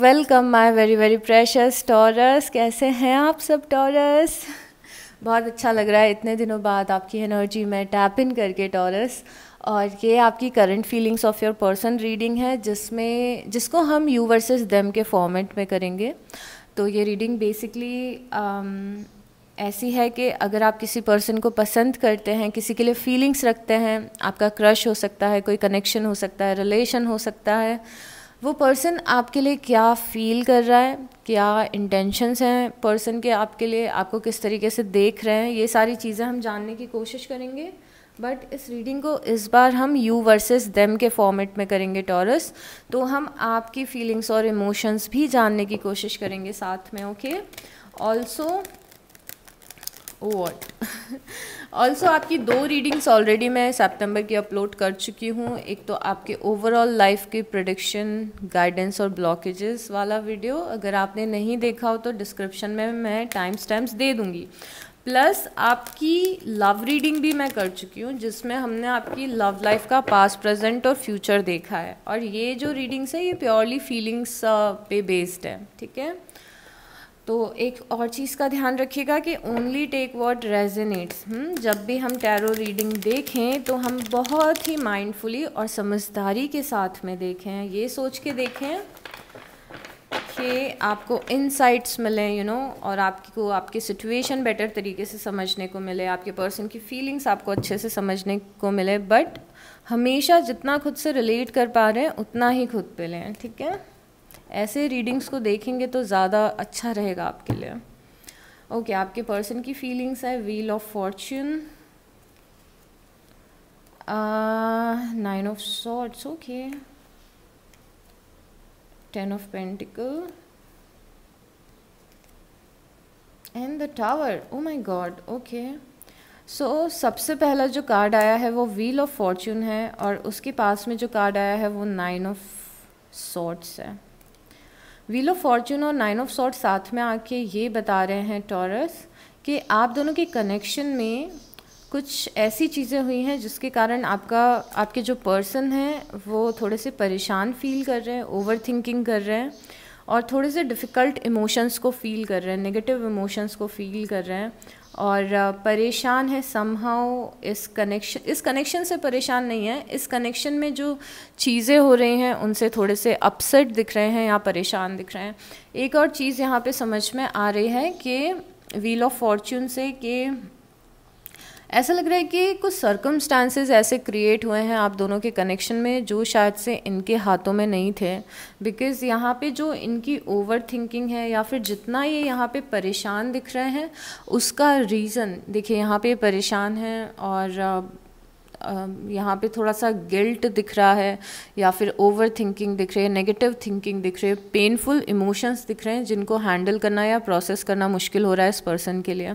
Welcome my very very precious Taurus कैसे हैं आप सब टॉरस बहुत अच्छा लग रहा है इतने दिनों बाद आपकी एनर्जी में टैप इन करके टॉरस और ये आपकी current feelings of your person reading है जिसमें जिसको हम यू वर्सेस देम के फॉर्मेट में करेंगे तो ये रीडिंग बेसिकली um, ऐसी है कि अगर आप किसी पर्सन को पसंद करते हैं किसी के लिए फीलिंग्स रखते हैं आपका क्रश हो सकता है कोई कनेक्शन हो सकता है रिलेशन हो सकता है वो पर्सन आपके लिए क्या फील कर रहा है क्या इंटेंशंस हैं पर्सन के आपके लिए आपको किस तरीके से देख रहे हैं ये सारी चीज़ें हम जानने की कोशिश करेंगे बट इस रीडिंग को इस बार हम यू वर्सेस देम के फॉर्मेट में करेंगे टॉरस तो हम आपकी फीलिंग्स और इमोशंस भी जानने की कोशिश करेंगे साथ में ओके ऑल्सो वॉट ऑल्सो आपकी दो रीडिंग्स ऑलरेडी मैं सितंबर की अपलोड कर चुकी हूँ एक तो आपके ओवरऑल लाइफ के प्रडिक्शन गाइडेंस और ब्लॉकेजेस वाला वीडियो अगर आपने नहीं देखा हो तो डिस्क्रिप्शन में मैं टाइम टाइम्स दे दूँगी प्लस आपकी लव रीडिंग भी मैं कर चुकी हूँ जिसमें हमने आपकी लव लाइफ का पास्ट प्रेजेंट और फ्यूचर देखा है और ये जो रीडिंग्स है ये प्योरली फीलिंग्स uh, पे बेस्ड है ठीक है तो एक और चीज़ का ध्यान रखिएगा कि ओनली टेक वॉट रेजनेट्स जब भी हम टैरो रीडिंग देखें तो हम बहुत ही माइंडफुली और समझदारी के साथ में देखें ये सोच के देखें कि आपको इनसाइट्स मिलें यू you नो know, और आपको आपकी सिचुएशन बेटर तरीके से समझने को मिले आपके पर्सन की फीलिंग्स आपको अच्छे से समझने को मिले बट हमेशा जितना खुद से रिलेट कर पा रहे हैं उतना ही खुद पे लें ठीक है ऐसे रीडिंग्स को देखेंगे तो ज़्यादा अच्छा रहेगा आपके लिए ओके okay, आपके पर्सन की फीलिंग्स है wheel of fortune nine of swords okay ten of pentacle and the tower oh my god okay so सबसे पहला जो कार्ड आया है वो व्हील ऑफ फॉर्चून है और उसके पास में जो कार्ड आया है वो नाइन ऑफ सॉट्स है व्हील ऑफ फॉर्चून और नाइन ऑफ सॉट साथ में आके ये बता रहे हैं टॉरस कि आप दोनों के कनेक्शन में कुछ ऐसी चीज़ें हुई हैं जिसके कारण आपका आपके जो पर्सन हैं वो थोड़े से परेशान फील कर रहे हैं ओवर थिंकिंग कर रहे हैं और थोड़े से डिफ़िकल्ट इमोशंस को फील कर रहे हैं नेगेटिव इमोशंस को फील कर रहे हैं और परेशान है समहाउ इस कनेक्शन इस कनेक्शन से परेशान नहीं है इस कनेक्शन में जो चीज़ें हो रही हैं उनसे थोड़े से अपसेट दिख रहे हैं या परेशान दिख रहे हैं एक और चीज़ यहाँ पे समझ में आ रही है कि व्हील ऑफ फॉर्च्यून से कि ऐसा लग रहा है कि कुछ सर्कमस्टांसेस ऐसे क्रिएट हुए हैं आप दोनों के कनेक्शन में जो शायद से इनके हाथों में नहीं थे बिकॉज़ यहाँ पे जो इनकी ओवर थिंकिंग है या फिर जितना ये यहाँ पे परेशान दिख रहे हैं उसका रीज़न देखिए यहाँ पे परेशान हैं और यहाँ पे थोड़ा सा गिल्ट दिख रहा है या फिर ओवर थिंकिंग दिख रही है नेगेटिव थिंकिंग दिख रही है पेनफुल इमोशंस दिख रहे हैं जिनको हैंडल करना या प्रोसेस करना मुश्किल हो रहा है इस पर्सन के लिए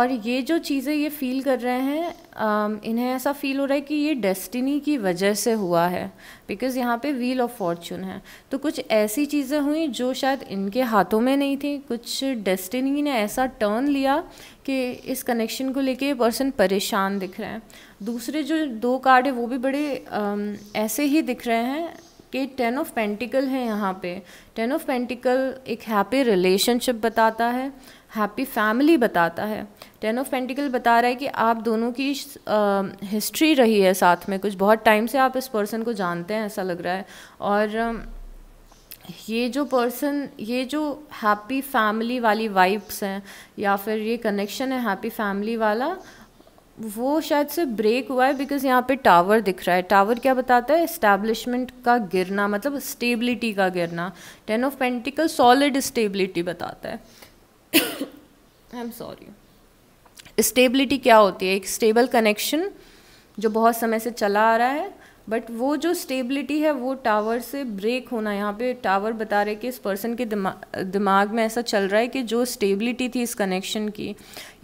और ये जो चीज़ें ये फील कर रहे हैं Um, इन्हें ऐसा फील हो रहा है कि ये डेस्टिनी की वजह से हुआ है बिकॉज़ यहाँ पे व्हील ऑफ फॉर्चून है तो कुछ ऐसी चीज़ें हुई जो शायद इनके हाथों में नहीं थी कुछ डेस्टिनी ने ऐसा टर्न लिया कि इस कनेक्शन को लेके पर्सन परेशान दिख रहे हैं दूसरे जो दो कार्ड है वो भी बड़े um, ऐसे ही दिख रहे हैं कि टेन ऑफ पेंटिकल है यहाँ पे टेन ऑफ पेंटिकल एक हैप्पी रिलेशनशिप बताता है हैप्पी फैमिली बताता है टेन ऑफ पेंटिकल बता रहा है कि आप दोनों की हिस्ट्री रही है साथ में कुछ बहुत टाइम से आप इस पर्सन को जानते हैं ऐसा लग रहा है और ये जो पर्सन ये जो हैप्पी फैमिली वाली वाइब्स हैं या फिर ये कनेक्शन है हैप्पी फैमिली वाला वो शायद से ब्रेक हुआ है बिकॉज यहाँ पे टावर दिख रहा है टावर क्या बताता है इस्टेब्लिशमेंट का गिरना मतलब स्टेबिलिटी का गिरना ten of pentacle solid stability बताता है आई एम सॉरी स्टेबिलिटी क्या होती है एक स्टेबल कनेक्शन जो बहुत समय से चला आ रहा है बट वो जो स्टेबिलिटी है वो टावर से ब्रेक होना यहाँ पे टावर बता रहे कि इस पर्सन के दिमा दिमाग में ऐसा चल रहा है कि जो स्टेबिलिटी थी इस कनेक्शन की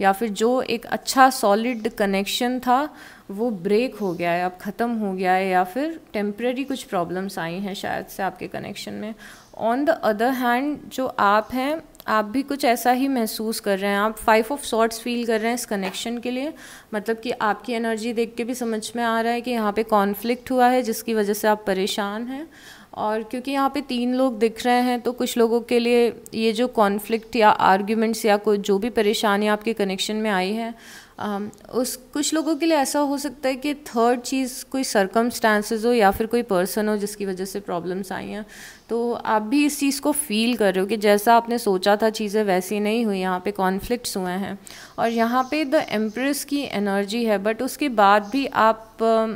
या फिर जो एक अच्छा सॉलिड कनेक्शन था वो ब्रेक हो गया है अब ख़त्म हो गया है या फिर टेम्प्रेरी कुछ प्रॉब्लम्स आई हैं शायद से आपके कनेक्शन में ऑन द अदर हैंड जो आप हैं आप भी कुछ ऐसा ही महसूस कर रहे हैं आप फाइव ऑफ सॉर्ट्स फील कर रहे हैं इस कनेक्शन के लिए मतलब कि आपकी एनर्जी देख के भी समझ में आ रहा है कि यहाँ पे कॉन्फ्लिक्ट हुआ है जिसकी वजह से आप परेशान हैं और क्योंकि यहाँ पे तीन लोग दिख रहे हैं तो कुछ लोगों के लिए ये जो कॉन्फ्लिक्ट या आर्ग्यूमेंट्स या कोई जो भी परेशानी आपके कनेक्शन में आई है Um, उस कुछ लोगों के लिए ऐसा हो सकता है कि थर्ड चीज़ कोई सरकमस्टांसिस हो या फिर कोई पर्सन हो जिसकी वजह से प्रॉब्लम्स आई हैं तो आप भी इस चीज़ को फील कर रहे हो कि जैसा आपने सोचा था चीज़ें वैसी नहीं हुई यहाँ पे कॉन्फ्लिक्ट्स हुए हैं और यहाँ पे द एम्प्रेस की एनर्जी है बट उसके बाद भी आप um,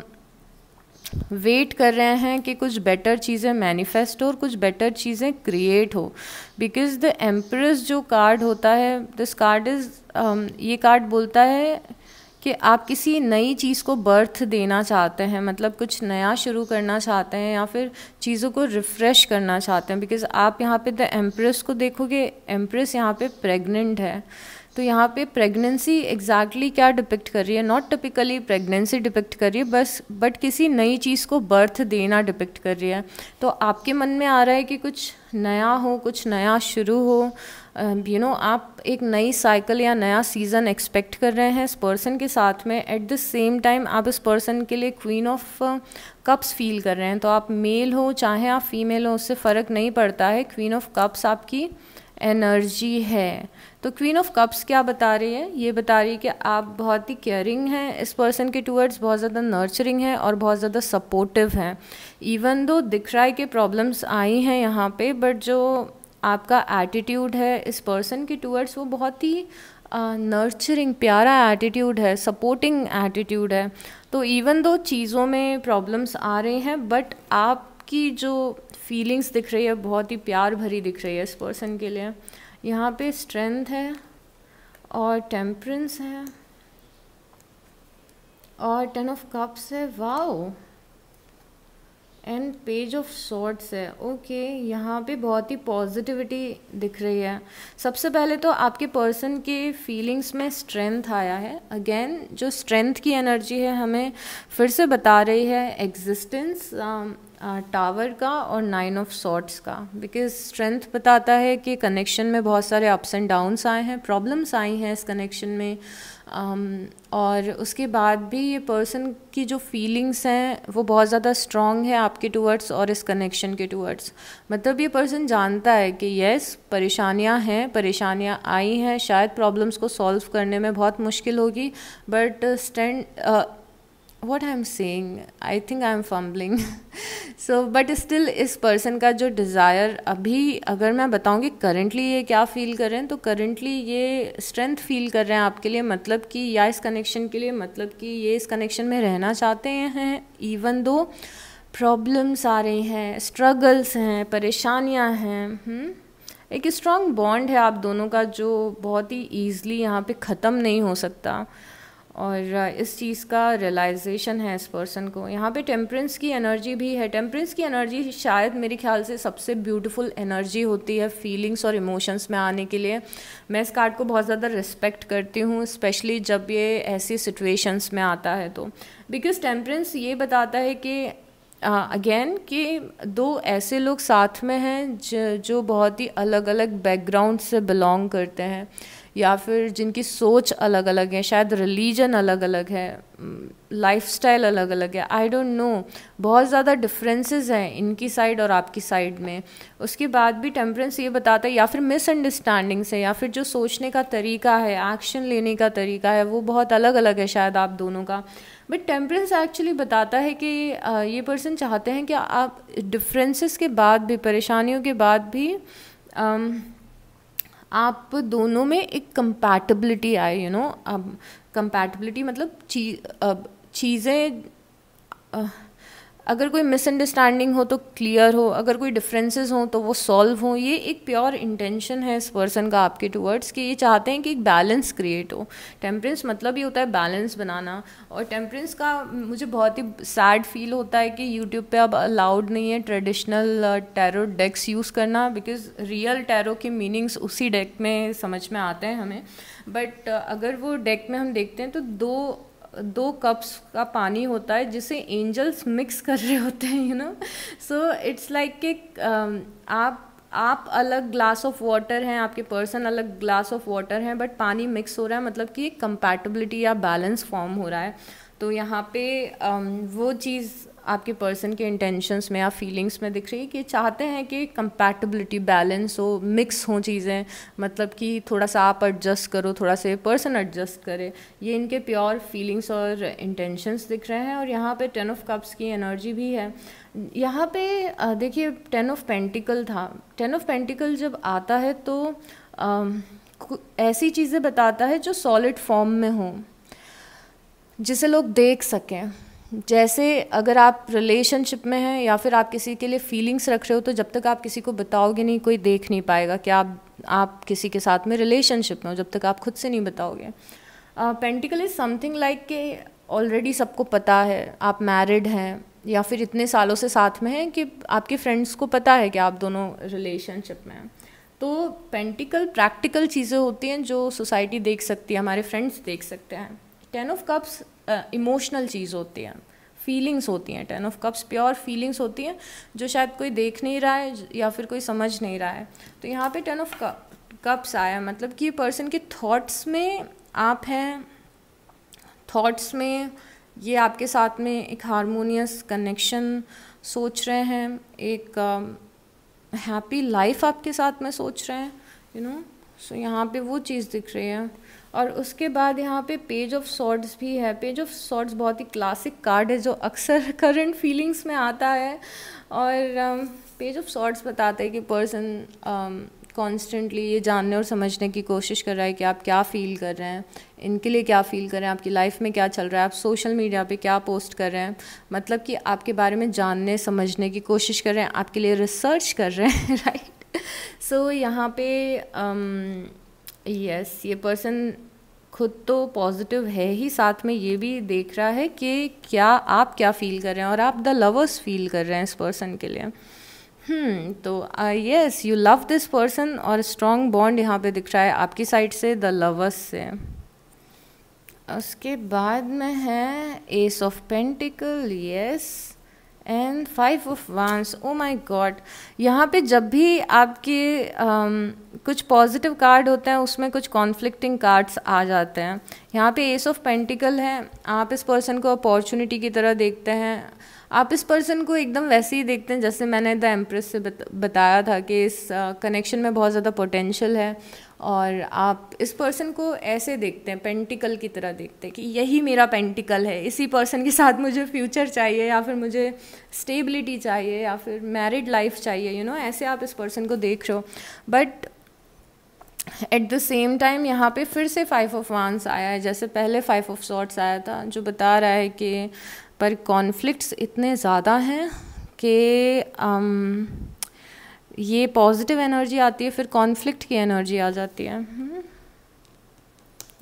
वेट कर रहे हैं कि कुछ बेटर चीज़ें मैनिफेस्ट हो और कुछ बेटर चीज़ें क्रिएट हो बिकॉज द एम्प्रेस जो कार्ड होता है दिस कार्ड इज़ ये कार्ड बोलता है कि आप किसी नई चीज़ को बर्थ देना चाहते हैं मतलब कुछ नया शुरू करना चाहते हैं या फिर चीज़ों को रिफ़्रेश करना चाहते हैं बिकॉज़ आप यहाँ पे द एम्प्रेस को देखोगे एम्प्रेस यहाँ पे प्रेग्नेंट है तो यहाँ पे प्रेगनेंसी एग्जैक्टली क्या डिपिक्ट कर रही है नॉट टिपिकली प्रेगनेंसी डिपिक्ट कर रही है बस बट किसी नई चीज़ को बर्थ देना डिपिक्ट कर रही है तो आपके मन में आ रहा है कि कुछ नया हो कुछ नया शुरू हो you uh, know you know, आप एक नई साइकिल या नया सीज़न एक्सपेक्ट कर रहे हैं इस पर्सन के साथ में एट द सेम टाइम आप इस पर्सन के लिए क्वीन ऑफ कप्स फील कर रहे हैं तो आप मेल हो चाहे आप फीमेल हो उससे फ़र्क नहीं पड़ता है क्वीन ऑफ कप्स आपकी uh, एनर्जी है तो क्वीन ऑफ कप्स क्या बता रही है ये बता रही है कि आप बहुत ही केयरिंग हैं इस पर्सन के टूवर्ड्स बहुत ज़्यादा नर्चरिंग हैं और बहुत ज़्यादा सपोर्टिव हैं इवन दो दिख रहा है कि प्रॉब्लम्स आई हैं यहाँ पे बट जो आपका एटीट्यूड है इस पर्सन के टूवर्ड्स वो बहुत ही नर्चरिंग प्यारा एटीट्यूड है सपोर्टिंग एटीट्यूड है तो इवन दो चीज़ों में प्रॉब्लम्स आ रही हैं बट आपकी जो फीलिंग्स दिख रही है बहुत ही प्यार भरी दिख रही है इस पर्सन के लिए यहाँ पे स्ट्रेंथ है और टेम्परेंस है और टेन ऑफ कप्स है wow and page of swords है ओके okay, यहाँ पे बहुत ही पॉजिटिविटी दिख रही है सबसे पहले तो आपके पर्सन की फीलिंग्स में स्ट्रेंथ आया है अगेन जो स्ट्रेंथ की एनर्जी है हमें फिर से बता रही है एग्जिस्टेंस टावर um, uh, का और नाइन ऑफ सॉर्ट्स का बिकॉज स्ट्रेंथ बताता है कि कनेक्शन में बहुत सारे अप्स एंड डाउन्स आए हैं प्रॉब्लम्स आई हैं इस कनेक्शन में Um, और उसके बाद भी ये पर्सन की जो फीलिंग्स हैं वो बहुत ज़्यादा स्ट्रॉन्ग है आपके टूवर्ड्स और इस कनेक्शन के टूवर्ड्स मतलब ये पर्सन जानता है कि यस परेशानियाँ हैं परेशानियाँ आई हैं शायद प्रॉब्लम्स को सॉल्व करने में बहुत मुश्किल होगी but stand what I am saying I think I am fumbling so but still इस पर्सन का जो डिज़ायर अभी अगर मैं बताऊँगी करेंटली ये क्या फील कर रहे हैं तो करेंटली ये स्ट्रेंथ फील कर रहे हैं आपके लिए मतलब कि या इस कनेक्शन के लिए मतलब कि ये इस कनेक्शन में रहना चाहते हैं इवन दो प्रॉब्लम्स आ रही हैं स्ट्रगल्स हैं परेशानियाँ हैं हम्म? एक स्ट्रॉन्ग बॉन्ड है आप दोनों का जो बहुत ही ईजली यहाँ पे ख़त्म नहीं हो सकता और uh, इस चीज़ का रियलाइजेशन है इस पर्सन को यहाँ पे टेम्परेंस की एनर्जी भी है टेम्परेंस की एनर्जी शायद मेरे ख्याल से सबसे ब्यूटीफुल एनर्जी होती है फीलिंग्स और इमोशंस में आने के लिए मैं इस कार्ड को बहुत ज़्यादा रिस्पेक्ट करती हूँ स्पेशली जब ये ऐसी सिचुएशंस में आता है तो बिकॉज टेम्परेंस ये बताता है कि अगेन uh, कि दो ऐसे लोग साथ में हैं जो बहुत ही अलग अलग बैकग्राउंड से बिलोंग करते हैं या फिर जिनकी सोच अलग अलग है शायद रिलीजन अलग अलग है लाइफ अलग अलग है आई डोंट नो बहुत ज़्यादा डिफरेंसेस हैं इनकी साइड और आपकी साइड में उसके बाद भी टेम्परेंस ये बताता है या फिर मिसअंडरस्टैंडिंग्स है या फिर जो सोचने का तरीका है एक्शन लेने का तरीका है वो बहुत अलग अलग है शायद आप दोनों का बट टेम्परेंस एक्चुअली बताता है कि ये पर्सन चाहते हैं कि आप डिफरेंसेस के बाद भी परेशानियों के बाद भी um, आप दोनों में एक कंपैटिबिलिटी आए यू नो अब कंपैटिबिलिटी मतलब चीज अब चीज़ें अगर कोई मिसअंडरस्टैंडिंग हो तो क्लियर हो अगर कोई डिफरेंसेस हो तो वो सॉल्व हो ये एक प्योर इंटेंशन है इस पर्सन का आपके टूवर्ड्स कि ये चाहते हैं कि एक बैलेंस क्रिएट हो टेम्परेंस मतलब ये होता है बैलेंस बनाना और टेम्परेंस का मुझे बहुत ही सैड फील होता है कि यूट्यूब पे अब अलाउड नहीं है ट्रेडिशनल टैरो डेक्स यूज़ करना बिकॉज रियल टैरो के मीनिंग्स उसी डेक में समझ में आते हैं हमें बट uh, अगर वो डेक में हम देखते हैं तो दो दो कप्स का पानी होता है जिसे एंजल्स मिक्स कर रहे होते हैं you know so it's like कि um, आप आप अलग ग्लास ऑफ वाटर हैं आपके पर्सन अलग ग्लास ऑफ वाटर हैं बट पानी मिक्स हो रहा है मतलब कि कंपैटिबिलिटी या बैलेंस फॉर्म हो रहा है तो यहाँ पे um, वो चीज़ आपके पर्सन के इंटेंशंस में या फीलिंग्स में दिख रही है कि चाहते हैं कि कंपैटिबिलिटी बैलेंस हो मिक्स हो चीज़ें मतलब कि थोड़ा सा आप एडजस्ट करो थोड़ा सा पर्सन एडजस्ट करे ये इनके प्योर फीलिंग्स और इंटेंशंस दिख रहे हैं और यहाँ पे टेन ऑफ कप्स की एनर्जी भी है यहाँ पे देखिए टेन ऑफ पेंटिकल था टेन ऑफ पेंटिकल जब आता है तो आ, ऐसी चीज़ें बताता है जो सॉलिड फॉर्म में हों जिसे लोग देख सकें जैसे अगर आप रिलेशनशिप में हैं या फिर आप किसी के लिए फीलिंग्स रख रहे हो तो जब तक आप किसी को बताओगे नहीं कोई देख नहीं पाएगा कि आप आप किसी के साथ में रिलेशनशिप में हो जब तक आप खुद से नहीं बताओगे पेंटिकल इज़ समथिंग लाइक के ऑलरेडी सबको पता है आप मैरिड हैं या फिर इतने सालों से साथ में हैं कि आपके फ्रेंड्स को पता है कि आप दोनों रिलेशनशिप में हैं तो पेंटिकल प्रैक्टिकल चीज़ें होती हैं जो सोसाइटी देख सकती है हमारे फ्रेंड्स देख सकते हैं टेन ऑफ कप्स इमोशनल चीज़ होती है फीलिंग्स होती हैं ten of cups pure feelings होती हैं जो शायद कोई देख नहीं रहा है या फिर कोई समझ नहीं रहा है तो यहाँ पे टेन ऑफ कप्स आया मतलब कि पर्सन के थॉट्स में आप हैं थॉट्स में ये आपके साथ में एक हारमोनियस कनेक्शन सोच रहे हैं एक हैप्पी uh, लाइफ आपके साथ में सोच रहे हैं यू नो सो यहाँ पे वो चीज़ दिख रही है और उसके बाद यहाँ पे पेज ऑफ सॉर्ड्स भी है पेज ऑफ सॉर्ड्स बहुत ही क्लासिक कार्ड है जो अक्सर करंट फीलिंग्स में आता है और पेज ऑफ सॉर्ड्स बताता है कि पर्सन कॉन्स्टेंटली um, ये जानने और समझने की कोशिश कर रहा है कि आप क्या फ़ील कर रहे हैं इनके लिए क्या फ़ील कर रहे हैं आपकी लाइफ में क्या चल रहा है आप सोशल मीडिया पे क्या पोस्ट कर रहे हैं मतलब कि आपके बारे में जानने समझने की कोशिश कर रहे हैं आपके लिए रिसर्च कर रहे हैं राइट सो so, यहाँ पे um, यस ये पर्सन खुद तो पॉजिटिव है ही साथ में ये भी देख रहा है कि क्या आप क्या फील कर रहे हैं और आप द लवर्स फील कर रहे हैं इस पर्सन के लिए हम्म तो yes you love this person और स्ट्रॉन्ग बॉन्ड यहाँ पे दिख रहा है आपकी साइड से द लवर्स से उसके बाद में है ace of pentacle yes and five of wands oh my god यहाँ पे जब भी आपके um, कुछ पॉजिटिव कार्ड होते हैं उसमें कुछ कॉन्फ्लिक्टिंग कार्ड्स आ जाते हैं यहाँ पे एस ऑफ पेंटिकल है आप इस पर्सन को अपॉर्चुनिटी की तरह देखते हैं आप इस पर्सन को एकदम वैसे ही देखते हैं जैसे मैंने द एम्प्रेस से बत, बताया था कि इस कनेक्शन uh, में बहुत ज़्यादा पोटेंशियल है और आप इस पर्सन को ऐसे देखते हैं पेंटिकल की तरह देखते हैं कि यही मेरा पेंटिकल है इसी पर्सन के साथ मुझे फ्यूचर चाहिए या फिर मुझे स्टेबिलिटी चाहिए या फिर मैरिड लाइफ चाहिए यू you नो know, ऐसे आप इस पर्सन को देख रहे हो but at the same time यहाँ पे फिर से फाइव ऑफ वांस आया है जैसे पहले फाइव ऑफ शॉर्ट्स आया था जो बता रहा है कि पर कॉन्फ्लिक्ट इतने ज़्यादा हैं कि um, ये पॉजिटिव एनर्जी आती है फिर कॉन्फ्लिक्ट की एनर्जी आ जाती है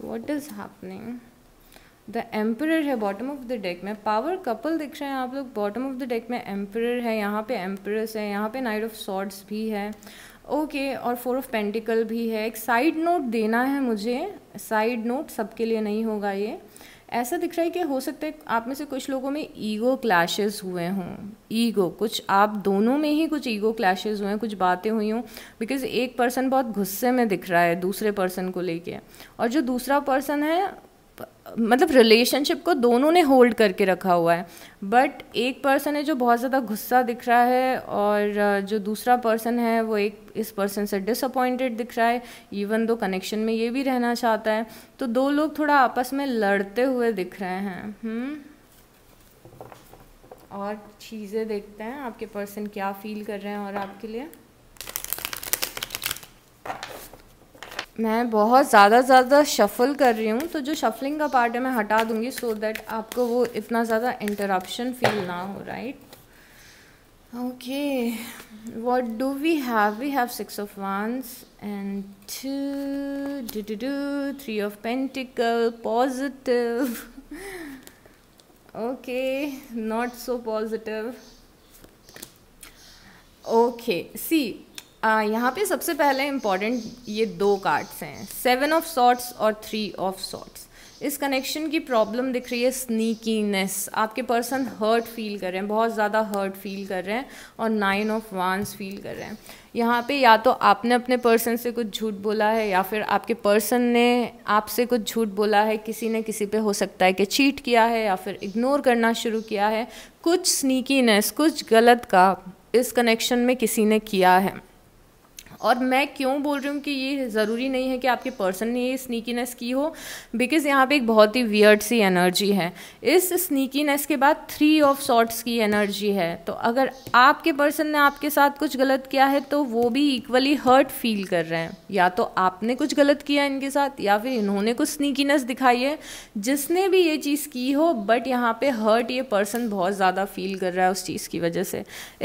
what is happening the emperor है बॉटम ऑफ द डेक में पावर कपल दिख रहे हैं आप लोग बॉटम ऑफ द डेक में एम्पर है यहाँ पे एम्परस है यहाँ पे नाइट ऑफ सॉर्ड्स भी है ओके okay, और फोर ऑफ पेंटिकल भी है एक साइड नोट देना है मुझे साइड नोट सबके लिए नहीं होगा ये ऐसा दिख रहा है कि हो सकता है आप में से कुछ लोगों में ईगो क्लैशेस हुए हों ईगो कुछ आप दोनों में ही कुछ ईगो क्लैशेस हुए हैं कुछ बातें हुई हों बिकॉज एक पर्सन बहुत गुस्से में दिख रहा है दूसरे पर्सन को लेके और जो दूसरा पर्सन है मतलब रिलेशनशिप को दोनों ने होल्ड करके रखा हुआ है बट एक पर्सन है जो बहुत ज़्यादा गुस्सा दिख रहा है और जो दूसरा पर्सन है वो एक इस पर्सन से डिसअपॉइंटेड दिख रहा है इवन दो कनेक्शन में ये भी रहना चाहता है तो दो लोग थोड़ा आपस में लड़ते हुए दिख रहे हैं हुँ? हम्म? और चीज़ें देखते हैं आपके पर्सन क्या फील कर रहे हैं और आपके लिए मैं बहुत ज़्यादा ज़्यादा शफ़ल कर रही हूँ तो जो शफलिंग का पार्ट है मैं हटा दूँगी सो दैट आपको वो इतना ज़्यादा इंटरप्शन फील ना हो right okay what do we have we have six of wands and two three of pentacle positive okay not so positive okay see यहाँ पे सबसे पहले इम्पॉर्टेंट ये दो कार्ड्स हैं सेवन ऑफ सॉट्स और थ्री ऑफ सॉट्स इस connection की प्रॉब्लम दिख रही है स्नीकीनेस आपके पर्सन हर्ट फील कर रहे हैं बहुत ज़्यादा हर्ट फील कर रहे हैं और नाइन ऑफ वांस फील कर रहे हैं यहाँ पे या तो आपने अपने पर्सन से कुछ झूठ बोला है या फिर आपके पर्सन ने आपसे कुछ झूठ बोला है किसी ने किसी पे हो सकता है कि चीट किया है या फिर इग्नोर करना शुरू किया है कुछ स्नीकीनेस कुछ गलत का इस कनेक्शन में किसी ने किया है और मैं क्यों बोल रही हूँ कि ये ज़रूरी नहीं है कि आपके पर्सन ने ये स्नीकीनेस की हो बिकॉज यहाँ पे एक बहुत ही वियर्ड सी एनर्जी है इस स्नीकीनेस के बाद थ्री ऑफ सॉर्ट्स की एनर्जी है तो अगर आपके पर्सन ने आपके साथ कुछ गलत किया है तो वो भी इक्वली हर्ट फील कर रहे हैं या तो आपने कुछ गलत किया इनके साथ या फिर इन्होंने कुछ स्नीकीनेस दिखाई है जिसने भी ये चीज़ की हो बट यहाँ पे हर्ट ये पर्सन बहुत ज़्यादा फील कर रहा है उस चीज़ की वजह से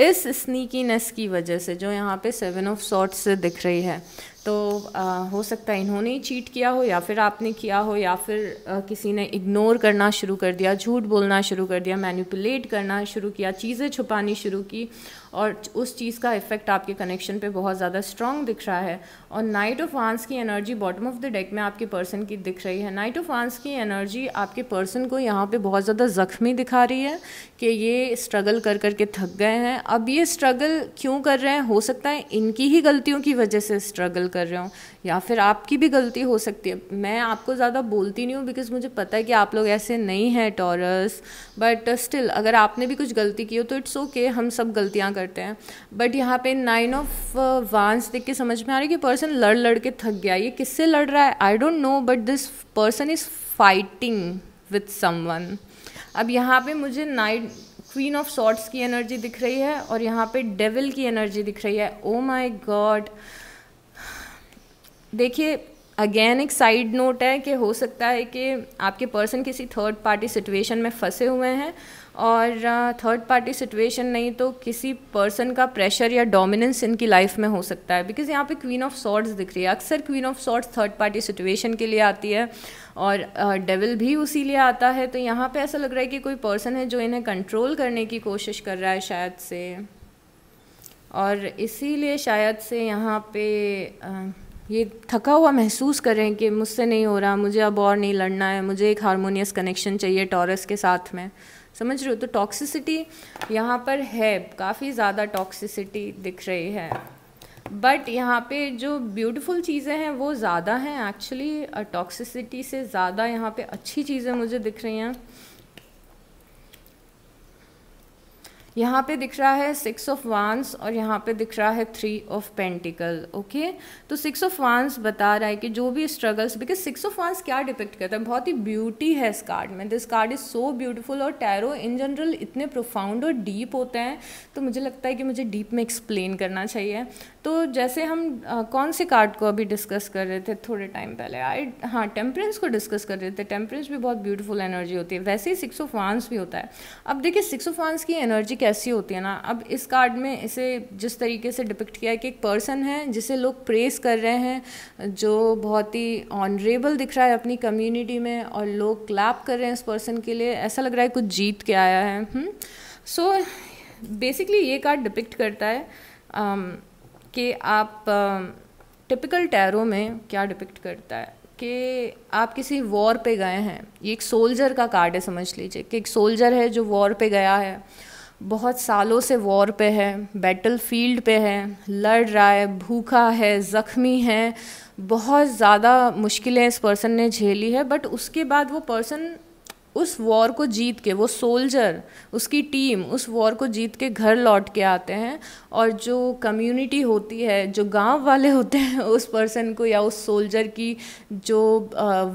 इस स्नीकीनेस की वजह से जो यहाँ पे सेवन ऑफ सॉर्ट्स दिख रही है तो आ, हो सकता है इन्होंने ही चीट किया हो या फिर आपने किया हो या फिर आ, किसी ने इग्नोर करना शुरू कर दिया झूठ बोलना शुरू कर दिया मैनिपुलेट करना शुरू किया चीज़ें छुपानी शुरू की और उस चीज़ का इफ़ेक्ट आपके कनेक्शन पे बहुत ज़्यादा स्ट्रांग दिख रहा है और नाइट ऑफ वांस की energy bottom of the deck में आपके पर्सन की दिख रही है नाइट ऑफ वांस की एनर्जी आपके पर्सन को यहाँ पे बहुत ज़्यादा ज़ख्मी दिखा रही है कि ये स्ट्रगल कर कर के थक गए हैं अब ये स्ट्रगल क्यों कर रहे हैं हो सकता है इनकी ही गलतियों की वजह से स्ट्रगल कर रहे हो या फिर आपकी भी गलती हो सकती है मैं आपको ज़्यादा बोलती नहीं हूँ बिकॉज मुझे पता है कि आप लोग ऐसे नहीं हैं टॉरस बट स्टिल अगर आपने भी कुछ गलती की हो तो इट्स ओके okay, हम सब गलतियाँ करते हैं बट यहाँ पे नाइन ऑफ वांस देख के समझ में आ रही है कि पर्सन लड़ लड़ के थक गया ये किससे लड़ रहा है I don't know but this person is fighting with someone अब यहाँ पे मुझे नाइट क्वीन ऑफ सॉर्ट्स की एनर्जी दिख रही है और यहाँ पे डेविल की एनर्जी दिख रही है ओ माई गॉड देखिए अगेन एक साइड नोट है कि हो सकता है कि आपके पर्सन किसी थर्ड पार्टी सिचुएशन में फंसे हुए हैं और थर्ड पार्टी सिचुएशन नहीं तो किसी पर्सन का प्रेशर या डोमिनेंस इनकी लाइफ में हो सकता है बिकॉज यहाँ पे क्वीन ऑफ सॉर्ट्स दिख रही है अक्सर queen of swords third party situation के लिए आती है और डेविल uh, भी उसी लिए आता है तो यहाँ पे ऐसा लग रहा है कि कोई पर्सन है जो इन्हें कंट्रोल करने की कोशिश कर रहा है शायद से और इसीलिए शायद से यहाँ पे uh, ये थका हुआ महसूस करें कि मुझसे नहीं हो रहा मुझे अब और नहीं लड़ना है मुझे एक हारमोनियस कनेक्शन चाहिए टॉरस के साथ में समझ रहे हो तो टॉक्सिसिटी यहाँ पर है काफ़ी ज़्यादा टॉक्सिसिटी दिख रही है बट यहाँ पे जो ब्यूटीफुल चीज़ें हैं वो ज़्यादा हैं एक्चुअली टॉक्सिसिटी से ज़्यादा यहाँ पे अच्छी चीज़ें मुझे दिख रही हैं यहाँ पे दिख रहा है सिक्स ऑफ वांस और यहाँ पे दिख रहा है थ्री ऑफ पेंटिकल ओके तो सिक्स ऑफ वांस बता रहा है कि जो भी स्ट्रगल्स बिकॉज सिक्स ऑफ वांस क्या डिपेक्ट करता है बहुत ही ब्यूटी है इस कार्ड में this card is so beautiful और टैरो इन जनरल इतने प्रोफाउंड और डीप होते हैं तो मुझे लगता है कि मुझे डीप में एक्सप्लेन करना चाहिए तो जैसे हम आ, कौन से कार्ड को अभी डिस्कस कर रहे थे थोड़े टाइम पहले आई हाँ टेम्परेंस को डिस्कस कर रहे थे टेम्परेंस भी बहुत ब्यूटीफुल एनर्जी होती है वैसे ही सिक्स ऑफ वांस भी होता है अब देखिए सिक्स ऑफ वांस की एनर्जी कैसी होती है ना अब इस कार्ड में इसे जिस तरीके से डिपिक्ट किया है कि एक पर्सन है जिसे लोग प्रेस कर रहे हैं जो बहुत ही ऑनरेबल दिख रहा है अपनी कम्यूनिटी में और लोग क्लैप कर रहे हैं इस पर्सन के लिए ऐसा लग रहा है कुछ जीत के आया है सो हम्म। बेसिकली so, ये कार्ड डिपिक्ट करता है um, कि आप टिपिकल टैरो में क्या डिपिक्ट करता है कि आप किसी वॉर पे गए हैं ये एक सोल्जर का कार्ड है समझ लीजिए कि एक सोल्जर है जो वॉर पे गया है बहुत सालों से वॉर पे है बैटल फील्ड पे है लड़ रहा है भूखा है ज़ख्मी है बहुत ज़्यादा मुश्किलें इस पर्सन ने झेली है बट उसके बाद वो पर्सन उस वॉर को जीत के वो सोल्जर उसकी टीम उस वॉर को जीत के घर लौट के आते हैं और जो कम्युनिटी होती है जो गांव वाले होते हैं उस पर्सन को या उस सोल्जर की जो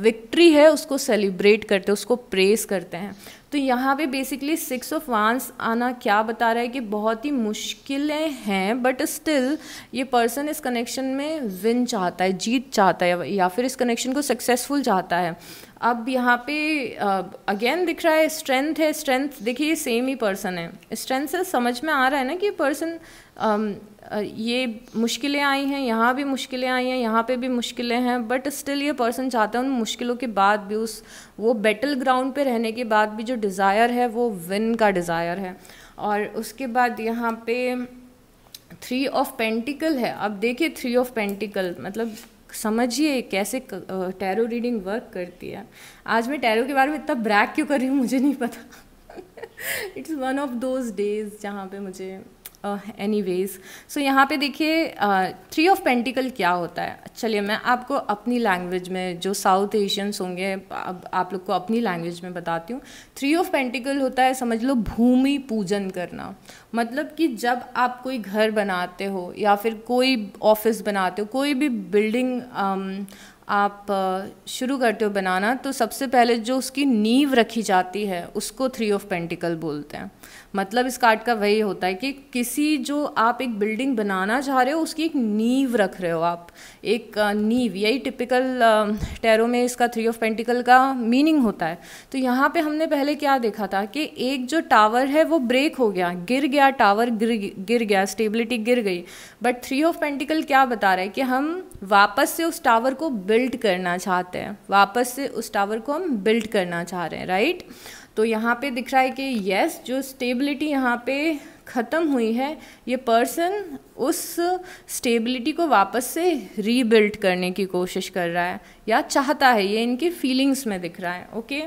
विक्ट्री है उसको सेलिब्रेट करते हैं उसको प्रेस करते हैं तो यहाँ पे बेसिकली सिक्स ऑफ वांस आना क्या बता रहा है कि बहुत ही मुश्किलें हैं बट स्टिल ये पर्सन इस कनेक्शन में विन चाहता है जीत चाहता है या फिर इस कनेक्शन को सक्सेसफुल चाहता है अब यहाँ पे अगेन दिख रहा है स्ट्रेंथ है स्ट्रेंथ देखिए सेम ही पर्सन है स्ट्रेंथ से समझ में आ रहा है ना कि पर्सन ये मुश्किलें आई हैं यहाँ भी मुश्किलें आई हैं यहाँ पे भी मुश्किलें हैं बट स्टिल ये पर्सन चाहता है उन मुश्किलों के बाद भी उस वो बेटल ग्राउंड पे रहने के बाद भी जो डिज़ायर है वो विन का डिज़ायर है और उसके बाद यहाँ पे थ्री ऑफ पेंटिकल है अब देखिए थ्री ऑफ पेंटिकल मतलब समझिए कैसे टैरो रीडिंग वर्क करती है आज मैं टैरो के बारे में इतना ब्रैक क्यों कर रही हूँ मुझे नहीं पता it's one of those days जहाँ पे मुझे एनी वेज सो यहाँ पे देखिए थ्री ऑफ पेंटिकल क्या होता है चलिए मैं आपको अपनी लैंग्वेज में जो साउथ एशियंस होंगे अब आप लोग को अपनी लैंग्वेज में बताती हूँ थ्री ऑफ पेंटिकल होता है समझ लो भूमि पूजन करना मतलब कि जब आप कोई घर बनाते हो या फिर कोई ऑफिस बनाते हो कोई भी बिल्डिंग um, आप शुरू करते हो बनाना तो सबसे पहले जो उसकी नींव रखी जाती है उसको थ्री ऑफ पेंटिकल बोलते हैं मतलब इस कार्ड का वही होता है कि किसी जो आप एक बिल्डिंग बनाना चाह रहे हो उसकी एक नींव रख रहे हो आप एक नींव यही टिपिकल टैरो में इसका थ्री ऑफ पेंटिकल का मीनिंग होता है तो यहाँ पे हमने पहले क्या देखा था कि एक जो टावर है वो ब्रेक हो गया गिर गया टावर गिर गिर गया स्टेबिलिटी गिर गई बट थ्री ऑफ पेंटिकल क्या बता रहा है कि हम वापस से उस टावर को बिल्ड करना चाहते हैं वापस से उस टावर को हम बिल्ड करना चाह रहे हैं राइट right? तो यहाँ पे दिख रहा है कि यस जो स्टेबिलिटी यहाँ पे ख़त्म हुई है ये पर्सन उस स्टेबिलिटी को वापस से रीबिल्ड करने की कोशिश कर रहा है या चाहता है ये इनकी फीलिंग्स में दिख रहा है ओके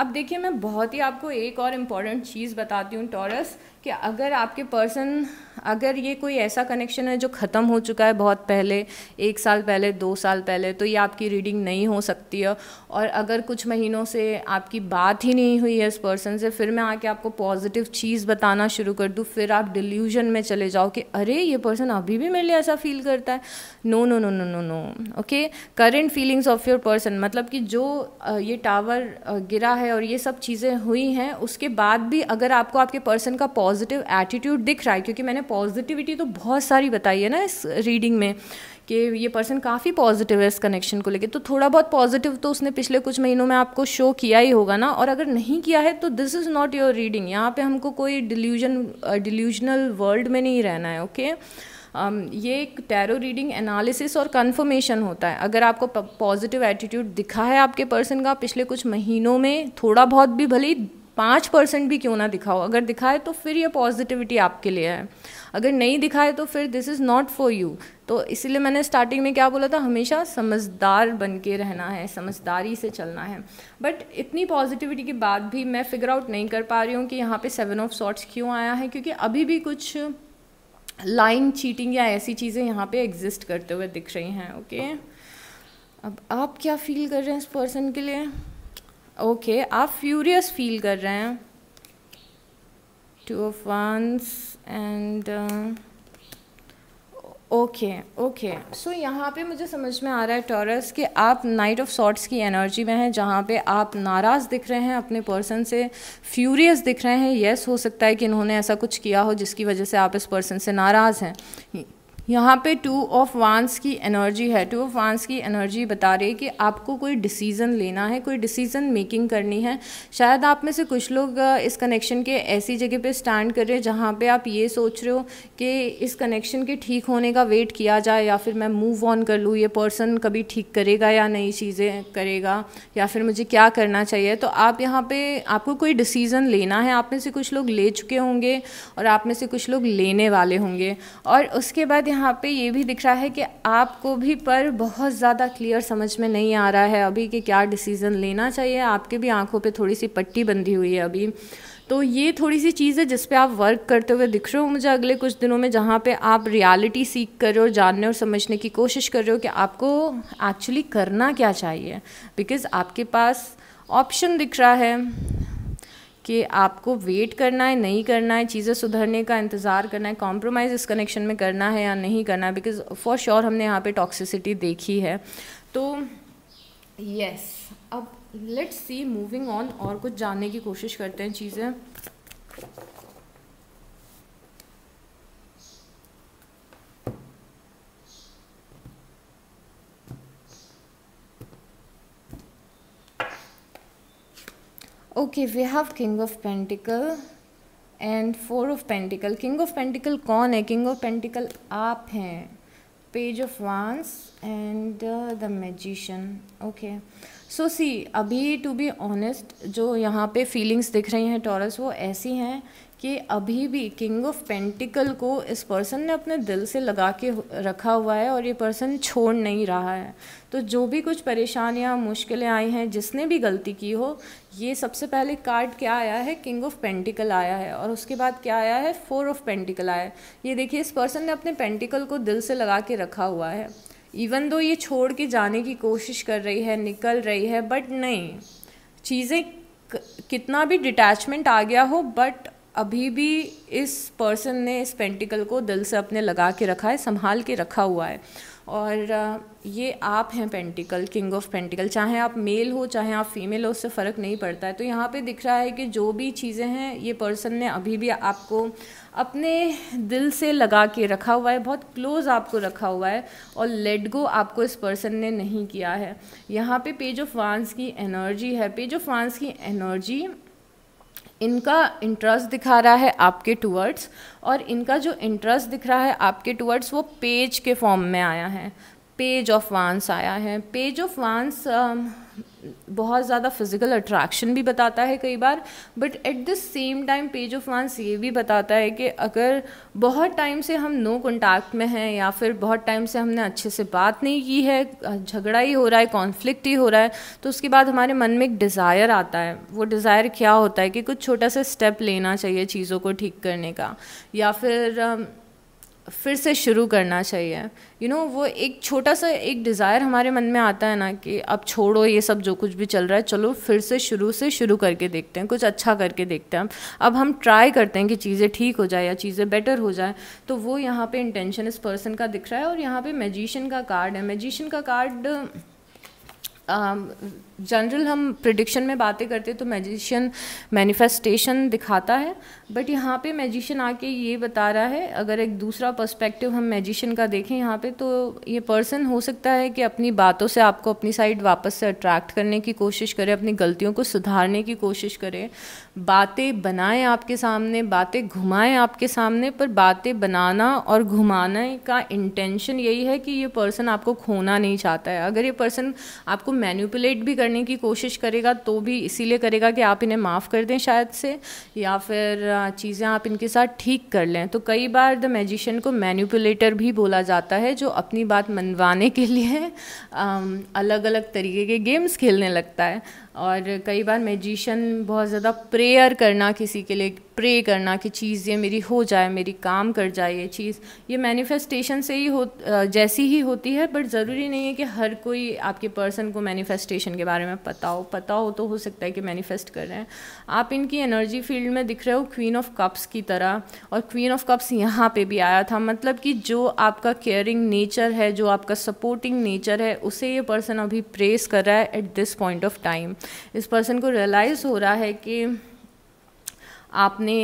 अब देखिए मैं बहुत ही आपको एक और इम्पॉर्टेंट चीज़ बताती हूँ टॉरस कि अगर आपके पर्सन अगर ये कोई ऐसा कनेक्शन है जो ख़त्म हो चुका है बहुत पहले एक साल पहले दो साल पहले तो ये आपकी रीडिंग नहीं हो सकती है और अगर कुछ महीनों से आपकी बात ही नहीं हुई है इस पर्सन से फिर मैं आके आपको पॉजिटिव चीज़ बताना शुरू कर दूँ फिर आप डिल्यूजन में चले जाओ कि अरे ये पर्सन अभी भी मेरे लिए ऐसा फील करता है no no no no no no okay current feelings of your person मतलब कि जो ये टावर गिरा है और ये सब चीज़ें हुई हैं उसके बाद भी अगर आपको आपके पर्सन का पॉजिटिव एटीट्यूड दिख रहा है क्योंकि मैंने पॉजिटिविटी तो बहुत सारी बताई है ना इस रीडिंग में कि ये पर्सन काफ़ी पॉजिटिव है इस कनेक्शन को लेके तो थोड़ा बहुत पॉजिटिव तो उसने पिछले कुछ महीनों में आपको शो किया ही होगा ना और अगर नहीं किया है तो this is not your reading यहाँ पे हमको कोई डिल्यूजन डिल्यूजनल वर्ल्ड में नहीं रहना है ओके okay? um, ये एक टैरो रीडिंग एनालिसिस और कंफर्मेशन होता है अगर आपको पॉजिटिव एटीट्यूड दिखा है आपके पर्सन का पिछले कुछ महीनों में थोड़ा बहुत भी भले पाँच परसेंट भी क्यों ना दिखाओ अगर दिखाए तो फिर ये पॉजिटिविटी आपके लिए है अगर नहीं दिखाए तो फिर this is not for you तो इसीलिए मैंने स्टार्टिंग में क्या बोला था हमेशा समझदार बन के रहना है समझदारी से चलना है बट इतनी पॉजिटिविटी के बाद भी मैं फिगर आउट नहीं कर पा रही हूँ कि यहाँ पे सेवन ऑफ शॉर्ट्स क्यों आया है क्योंकि अभी भी कुछ लाइन चीटिंग या ऐसी चीज़ें यहाँ पे एग्जिस्ट करते हुए दिख रही हैं ओके okay? अब आप क्या फील कर रहे हैं इस पर्सन के लिए ओके आप फ्यूरियस फील कर रहे हैं two of wands and okay okay so यहाँ पे मुझे समझ में आ रहा है टॉरस कि आप नाइट ऑफ सॉर्ट्स की एनर्जी में हैं जहाँ पे आप नाराज़ दिख रहे हैं अपने पर्सन से फ्यूरियस दिख रहे हैं येस yes, हो सकता है कि इन्होंने ऐसा कुछ किया हो जिसकी वजह से आप इस पर्सन से नाराज़ हैं यहाँ पे टू ऑफ वांस की एनर्जी है टू ऑफ वांस की एनर्जी बता रही है कि आपको कोई डिसीज़न लेना है कोई डिसीज़न मेकिंग करनी है शायद आप में से कुछ लोग इस कनेक्शन के ऐसी जगह पे स्टैंड कर रहे हैं जहाँ पे आप ये सोच रहे हो कि इस कनेक्शन के ठीक होने का वेट किया जाए या फिर मैं मूव ऑन कर लूँ ये पर्सन कभी ठीक करेगा या नई चीज़ें करेगा या फिर मुझे क्या करना चाहिए तो आप यहाँ पर आपको कोई डिसीज़न लेना है आप में से कुछ लोग ले चुके होंगे और आप में से कुछ लोग लेने वाले होंगे और उसके बाद यहाँ पे ये भी दिख रहा है कि आपको भी पर बहुत ज़्यादा क्लियर समझ में नहीं आ रहा है अभी कि क्या डिसीज़न लेना चाहिए आपके भी आंखों पे थोड़ी सी पट्टी बंधी हुई है अभी तो ये थोड़ी सी चीज़ है जिस पे आप वर्क करते हुए दिख रहे हो मुझे अगले कुछ दिनों में जहाँ पे आप रियलिटी सीख कर रहे हो जानने और समझने की कोशिश कर रहे हो कि आपको एक्चुअली करना क्या चाहिए बिकॉज़ आपके पास ऑप्शन दिख रहा है कि आपको वेट करना है नहीं करना है चीज़ें सुधरने का इंतज़ार करना है कॉम्प्रोमाइज़ इस कनेक्शन में करना है या नहीं करना है बिकॉज फॉर श्योर हमने यहाँ पे टॉक्सिसिटी देखी है तो यस yes, अब लेट्स सी मूविंग ऑन और कुछ जानने की कोशिश करते हैं चीज़ें okay we have king of pentacle and four of pentacle king of pentacle कौन है किंग ऑफ पेंटिकल आप हैं page of wands and the magician okay so so see अभी टू बी ऑनेस्ट जो यहाँ पे फीलिंग्स दिख रही हैं टॉरस वो ऐसी हैं कि अभी भी किंग ऑफ पेंटिकल को इस पर्सन ने अपने दिल से लगा के रखा हुआ है और ये पर्सन छोड़ नहीं रहा है तो जो भी कुछ परेशानियाँ मुश्किलें आई हैं जिसने भी गलती की हो ये सबसे पहले कार्ड क्या आया है किंग ऑफ पेंटिकल आया है और उसके बाद क्या आया है फोर ऑफ पेंटिकल आया है ये देखिए इस पर्सन ने अपने पेंटिकल को दिल से लगा के रखा हुआ है इवन दो ये छोड़ के जाने की कोशिश कर रही है निकल रही है बट नहीं चीज़ें कितना भी डिटैचमेंट आ गया हो बट अभी भी इस पर्सन ने इस पेंटिकल को दिल से अपने लगा के रखा है संभाल के रखा हुआ है और ये आप हैं पेंटिकल किंग ऑफ पेंटिकल चाहे आप मेल हो चाहे आप फीमेल हो उससे फ़र्क नहीं पड़ता है तो यहाँ पे दिख रहा है कि जो भी चीज़ें हैं ये पर्सन ने अभी भी आपको अपने दिल से लगा के रखा हुआ है बहुत क्लोज़ आपको रखा हुआ है और लेट गो आपको इस पर्सन ने नहीं किया है यहाँ पे पेज ऑफ वांस की एनर्जी है पेज ऑफ वांस की एनर्जी इनका इंटरेस्ट दिखा रहा है आपके टूवर्ड्स और इनका जो इंटरेस्ट दिख रहा है आपके टूवर्ड्स वो पेज के फॉर्म में आया है पेज ऑफ वांस आया है पेज ऑफ वांस बहुत ज़्यादा फिज़िकल अट्रैक्शन भी बताता है कई बार but at the same time page of wands ये भी बताता है कि अगर बहुत टाइम से हम नो कॉन्टैक्ट में हैं या फिर बहुत टाइम से हमने अच्छे से बात नहीं की है झगड़ा ही हो रहा है कॉन्फ्लिक्ट ही हो रहा है तो उसके बाद हमारे मन में एक डिज़ायर आता है वो डिज़ायर क्या होता है कि कुछ छोटा सा स्टेप लेना चाहिए चीज़ों को ठीक करने का या फिर um, फिर से शुरू करना चाहिए यू you नो know, वो एक छोटा सा एक डिज़ायर हमारे मन में आता है ना कि अब छोड़ो ये सब जो कुछ भी चल रहा है चलो फिर से शुरू से शुरू करके देखते हैं कुछ अच्छा करके देखते हैं अब हम ट्राई करते हैं कि चीज़ें ठीक हो जाए या चीज़ें बेटर हो जाए तो वो यहाँ पे इंटेंशन इस पर्सन का दिख रहा है और यहाँ पे मैजिशियन का कार्ड है मैजिशियन का कार्ड जनरल हम प्रडिक्शन में बातें करते हैं तो मैजिशियन मैनिफेस्टेशन दिखाता है बट यहाँ पे मैजिशियन आके ये बता रहा है अगर एक दूसरा पर्सपेक्टिव हम मैजिशियन का देखें यहाँ पे तो ये पर्सन हो सकता है कि अपनी बातों से आपको अपनी साइड वापस से अट्रैक्ट करने की कोशिश करे अपनी गलतियों को सुधारने की कोशिश करे बातें बनाएं आपके सामने बातें घुमाएं आपके सामने पर बातें बनाना और घुमाना का इंटेंशन यही है कि ये पर्सन आपको खोना नहीं चाहता है अगर ये पर्सन आपको मैन्यूपुलेट भी कर करने की कोशिश करेगा तो भी इसीलिए करेगा कि आप इन्हें माफ़ कर दें शायद से या फिर चीज़ें आप इनके साथ ठीक कर लें तो कई बार द मैजिशियन को मैन्यूपुलेटर भी बोला जाता है जो अपनी बात मनवाने के लिए अलग अलग तरीके के गेम्स खेलने लगता है और कई बार मैजिशन बहुत ज़्यादा प्रेयर करना किसी के लिए प्रे करना कि चीज़ ये मेरी हो जाए मेरी काम कर जाए ये चीज़ ये मैनिफेस्टेशन से ही हो जैसी ही होती है बट ज़रूरी नहीं है कि हर कोई आपके पर्सन को मैनिफेस्टेशन के बारे में पता हो पता हो तो हो सकता है कि मैनिफेस्ट कर रहे हैं आप इनकी एनर्जी फील्ड में दिख रहे हो क्वीन ऑफ कप्स की तरह और क्वीन ऑफ कप्स यहाँ पर भी आया था मतलब कि जो आपका केयरिंग नेचर है जो आपका सपोर्टिंग नेचर है उसे ये पर्सन अभी प्रेस कर रहा है at this point of time इस पर्सन को रियलाइज़ हो रहा है कि आपने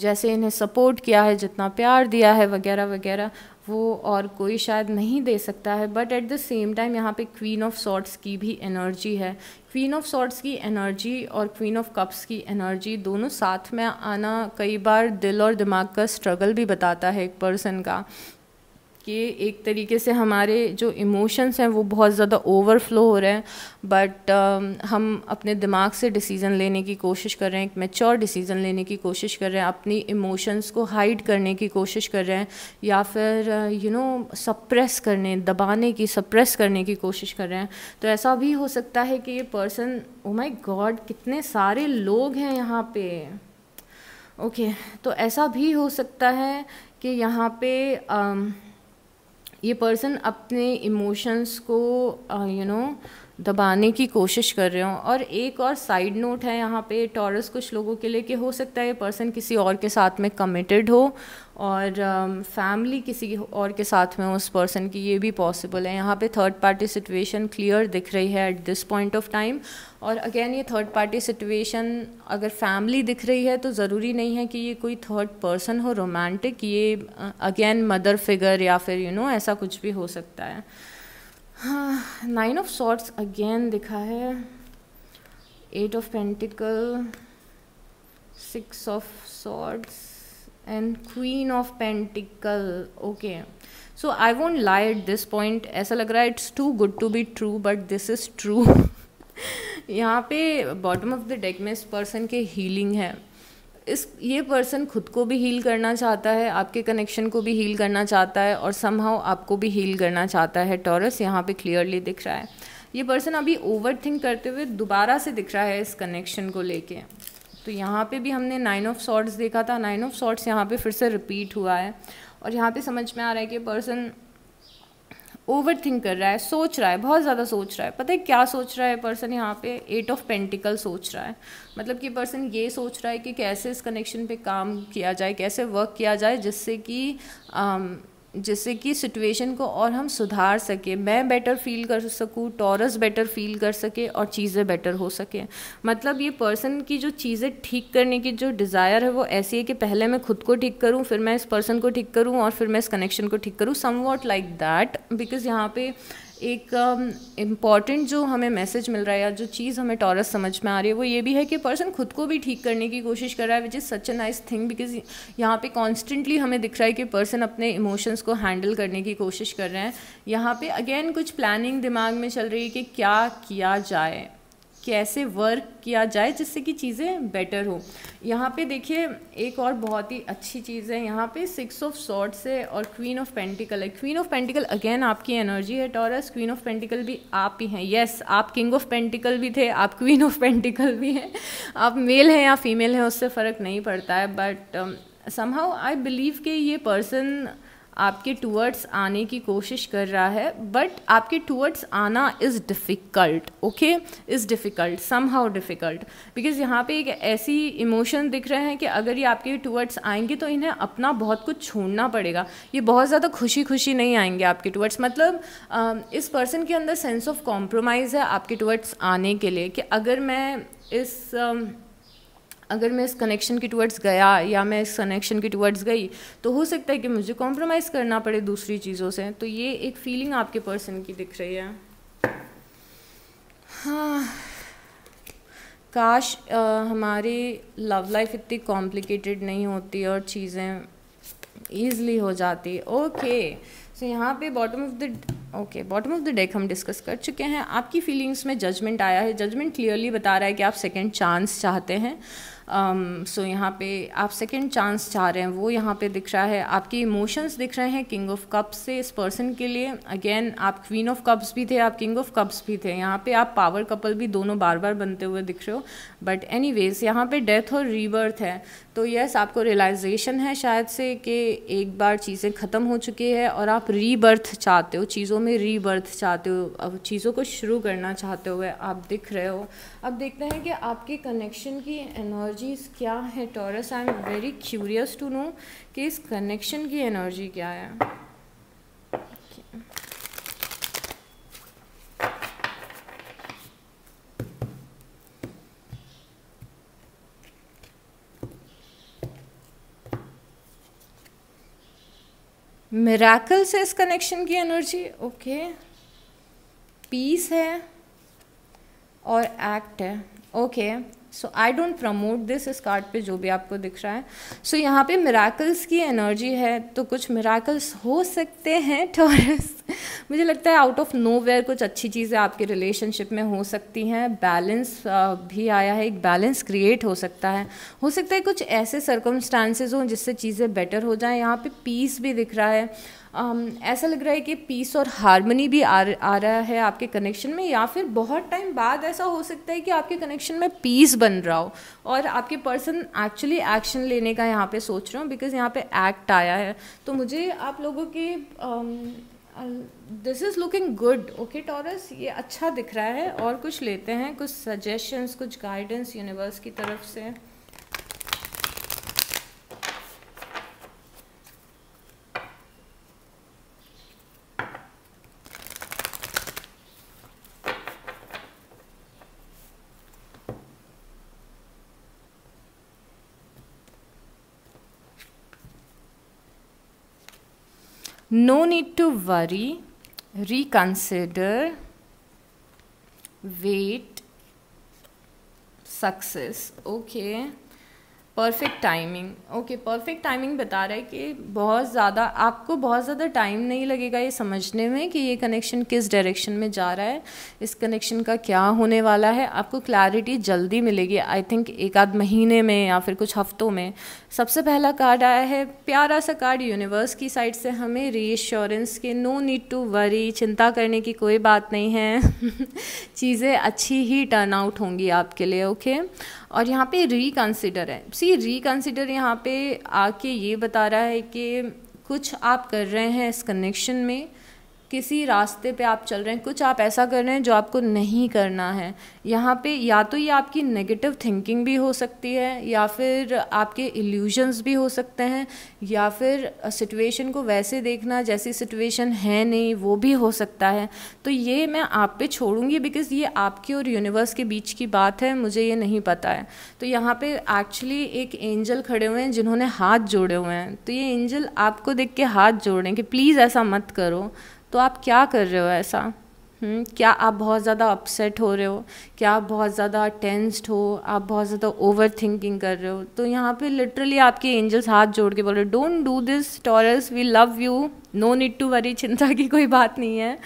जैसे इन्हें सपोर्ट किया है जितना प्यार दिया है वगैरह वगैरह वो और कोई शायद नहीं दे सकता है but at the same time यहाँ पे क्वीन ऑफ सॉर्ट्स की भी एनर्जी है क्वीन ऑफ सॉर्ट्स की एनर्जी और क्वीन ऑफ कप्स की एनर्जी दोनों साथ में आना कई बार दिल और दिमाग का स्ट्रगल भी बताता है एक पर्सन का कि एक तरीके से हमारे जो इमोशंस हैं वो बहुत ज़्यादा ओवरफ्लो हो रहे हैं बट uh, um, हम अपने दिमाग से डिसीज़न लेने की कोशिश कर रहे हैं एक मेच्योर डिसीज़न लेने की कोशिश कर रहे हैं अपनी इमोशंस को हाइड करने की कोशिश कर रहे हैं या फिर यू नो सप्रेस करने दबाने की सप्रेस करने की कोशिश कर रहे हैं तो ऐसा भी हो सकता है कि ये पर्सन ओ माई गॉड कितने सारे लोग हैं यहाँ पे ओके okay, तो ऐसा भी हो सकता है कि यहाँ पे um, ये पर्सन अपने इमोशंस को यू uh, नो दबाने की कोशिश कर रहे हों और एक और साइड नोट है यहाँ पे टॉरस कुछ लोगों के लिए कि हो सकता है ये पर्सन किसी और के साथ में कमिटेड हो और फैमिली um, किसी और के साथ में उस पर्सन की ये भी पॉसिबल है यहाँ पे थर्ड पार्टी सिचुएशन क्लियर दिख रही है at this point of time और अगेन ये थर्ड पार्टी सिचुएशन अगर फैमिली दिख रही है तो ज़रूरी नहीं है कि ये कोई थर्ड पर्सन हो रोमांटिक ये अगेन मदर फिगर या फिर यू you नो know, ऐसा कुछ भी हो सकता है हाँ नाइन ऑफ शॉर्ट्स अगेन दिखा है eight of pentacle six of swords and queen of pentacle okay so I won't lie at this point ऐसा लग रहा है it's too good to be true but this is true यहाँ पे bottom of the deck में इस person के healing है इस ये पर्सन खुद को भी हील करना चाहता है आपके कनेक्शन को भी हील करना चाहता है और समहाउ आपको भी हील करना चाहता है टॉरस यहाँ पे क्लियरली दिख रहा है ये पर्सन अभी ओवर थिंक करते हुए दोबारा से दिख रहा है इस कनेक्शन को लेके तो यहाँ पे भी हमने नाइन ऑफ शॉर्ट्स देखा था नाइन ऑफ शॉर्ट्स यहाँ पे फिर से रिपीट हुआ है और यहाँ पे समझ में आ रहा है कि पर्सन ओवर थिंक कर रहा है सोच रहा है बहुत ज़्यादा सोच रहा है पता है क्या सोच रहा है पर्सन यहाँ पे एट ऑफ पेंटिकल सोच रहा है मतलब कि पर्सन ये सोच रहा है कि कैसे इस कनेक्शन पे काम किया जाए कैसे वर्क किया जाए जिससे कि um, जिससे कि सिचुएशन को और हम सुधार सके मैं बेटर फील कर सकूँ टॉरस बेटर फील कर सके और चीज़ें बेटर हो सके मतलब ये पर्सन की जो चीज़ें ठीक करने की जो डिज़ायर है वो ऐसी है कि पहले मैं खुद को ठीक करूँ फिर मैं इस पर्सन को ठीक करूँ और फिर मैं इस कनेक्शन को ठीक करूँ somewhat like that because यहाँ पे एक इम्पॉर्टेंट um, जो हमें मैसेज मिल रहा है या जो चीज़ हमें टॉरस समझ में आ रही है वो ये भी है कि पर्सन खुद को भी ठीक करने की कोशिश कर रहा है which is such a nice thing because यहाँ पे कॉन्स्टेंटली हमें दिख रहा है कि पर्सन अपने इमोशंस को हैंडल करने की कोशिश कर रहे हैं यहाँ पे अगेन कुछ प्लानिंग दिमाग में चल रही है कि क्या किया जाए कैसे वर्क किया जाए जिससे कि चीज़ें बेटर हो यहाँ पे देखिए एक और बहुत ही अच्छी चीज़ है यहाँ पे सिक्स ऑफ सॉर्ट्स है और क्वीन ऑफ पेंटिकल है क्वीन ऑफ पेंटिकल अगेन आपकी एनर्जी है टॉरस क्वीन ऑफ पेंटिकल भी आप ही हैं यस आप किंग ऑफ पेंटिकल भी थे आप क्वीन ऑफ पेंटिकल भी हैं आप मेल हैं या फीमेल हैं उससे फ़र्क नहीं पड़ता है बट समहाउ आई बिलीव कि ये पर्सन आपके टूवर्ड्स आने की कोशिश कर रहा है बट आपके टूवर्ड्स आना is difficult okay is difficult somehow difficult because यहाँ पे एक ऐसी इमोशन दिख रहे हैं कि अगर ये आपके टूवर्ड्स आएंगे तो इन्हें अपना बहुत कुछ छोड़ना पड़ेगा ये बहुत ज़्यादा खुशी खुशी नहीं आएंगे आपके टूवर्ड्स मतलब इस पर्सन के अंदर सेंस ऑफ कॉम्प्रोमाइज़ है आपके टूवर्ड्स आने के लिए कि अगर मैं इस आ, अगर मैं इस कनेक्शन के टूवर्ड्स गया या मैं इस कनेक्शन के टूवर्ड्स गई तो हो सकता है कि मुझे कॉम्प्रोमाइज़ करना पड़े दूसरी चीज़ों से तो ये एक फीलिंग आपके पर्सन की दिख रही है हाँ काश आ, हमारी लव लाइफ इतनी कॉम्प्लिकेटेड नहीं होती और चीज़ें ईजली हो जाती ओके सो so, यहाँ पे bottom of the okay bottom of the deck हम डिस्कस कर चुके हैं आपकी फीलिंग्स में जजमेंट आया है जजमेंट क्लियरली बता रहा है कि आप सेकेंड चांस चाहते हैं सो um, यहाँ पे आप सेकेंड चांस चाह रहे हैं वो यहाँ पे दिख रहा है आपके इमोशंस दिख रहे हैं किंग ऑफ कप्स से इस पर्सन के लिए अगेन आप क्वीन ऑफ कप्स भी थे आप किंग ऑफ कप्स भी थे यहाँ पे आप पावर कपल भी दोनों बार बार बनते हुए दिख रहे हो बट एनी वेज यहाँ पे डेथ और रीबर्थ है तो यस आपको रियलाइजेशन है शायद से कि एक बार चीज़ें ख़त्म हो चुकी है और आप रीबर्थ चाहते हो चीज़ों में रीबर्थ चाहते हो अब चीज़ों को शुरू करना चाहते हुए आप दिख रहे हो अब देखते हैं कि आपके कनेक्शन की एनर्जीज क्या है Taurus I am very curious to know कि इस कनेक्शन की एनर्जी क्या है मेराकल से इस कनेक्शन की एनर्जी ओके पीस है और एक्ट है okay okay. So I don't promote this इस कार्ड पे जो भी आपको दिख रहा है सो so, यहाँ पे मिराकल्स की एनर्जी है तो कुछ मिराकल्स हो सकते हैं टॉरस मुझे लगता है आउट ऑफ नो वेयर कुछ अच्छी चीज़ें आपके रिलेशनशिप में हो सकती हैं बैलेंस uh, भी आया है एक बैलेंस क्रिएट हो सकता है हो सकता है कुछ ऐसे सर्कमस्टांसेज हों जिससे चीज़ें बेटर हो जाएँ यहाँ पर पीस भी दिख रहा है Um, ऐसा लग रहा है कि पीस और हारमोनी भी आ आ रहा है आपके कनेक्शन में या फिर बहुत टाइम बाद ऐसा हो सकता है कि आपके कनेक्शन में पीस बन रहा हो और आपके पर्सन एक्चुअली एक्शन लेने का यहाँ पे सोच रहा हूँ बिकॉज यहाँ पे एक्ट आया है तो मुझे आप लोगों की this is looking good okay Taurus ये अच्छा दिख रहा है और कुछ लेते हैं कुछ सजेशंस कुछ गाइडेंस यूनिवर्स की तरफ से no need to worry reconsider wait success okay perfect timing okay perfect timing बता रहा है कि बहुत ज़्यादा आपको बहुत ज़्यादा टाइम नहीं लगेगा ये समझने में कि ये कनेक्शन किस डायरेक्शन में जा रहा है इस कनेक्शन का क्या होने वाला है आपको क्लैरिटी जल्दी मिलेगी आई थिंक एक आध महीने में या फिर कुछ हफ्तों में सबसे पहला कार्ड आया है प्यारा सा कार्ड यूनिवर्स की साइड से हमें रीश्योरेंस के नो नीड टू वरी चिंता करने की कोई बात नहीं है चीज़ें अच्छी ही टर्न आउट होंगी आपके लिए ओके और यहाँ पे रिकन्सिडर है सी कि रिकन्सिडर यहाँ पे आके ये बता रहा है कि कुछ आप कर रहे हैं इस कनेक्शन में किसी रास्ते पे आप चल रहे हैं कुछ आप ऐसा कर रहे हैं जो आपको नहीं करना है यहाँ पे या तो ये आपकी नेगेटिव थिंकिंग भी हो सकती है या फिर आपके इल्यूजन्स भी हो सकते हैं या फिर सिचुएशन को वैसे देखना जैसी सिचुएशन है नहीं वो भी हो सकता है तो ये मैं आप पे छोड़ूंगी बिकॉज़ ये आपके और यूनिवर्स के बीच की बात है मुझे ये नहीं पता है तो यहाँ पर एक्चुअली एक एंजल खड़े हुए हैं जिन्होंने हाथ जोड़े हुए हैं तो ये एंजल आपको देख के हाथ जोड़ रहे हैं कि प्लीज़ ऐसा मत करो तो आप क्या कर रहे हो ऐसा हुँ? हम्म, क्या आप बहुत ज़्यादा अपसेट हो रहे हो क्या आप बहुत ज़्यादा टेंस्ड हो आप बहुत ज़्यादा ओवर थिंकिंग कर रहे हो तो यहाँ पे लिटरली आपके एंजल्स हाथ जोड़ के बोल रहे don't do this Taurus we love you no need to worry चिंता की कोई बात नहीं है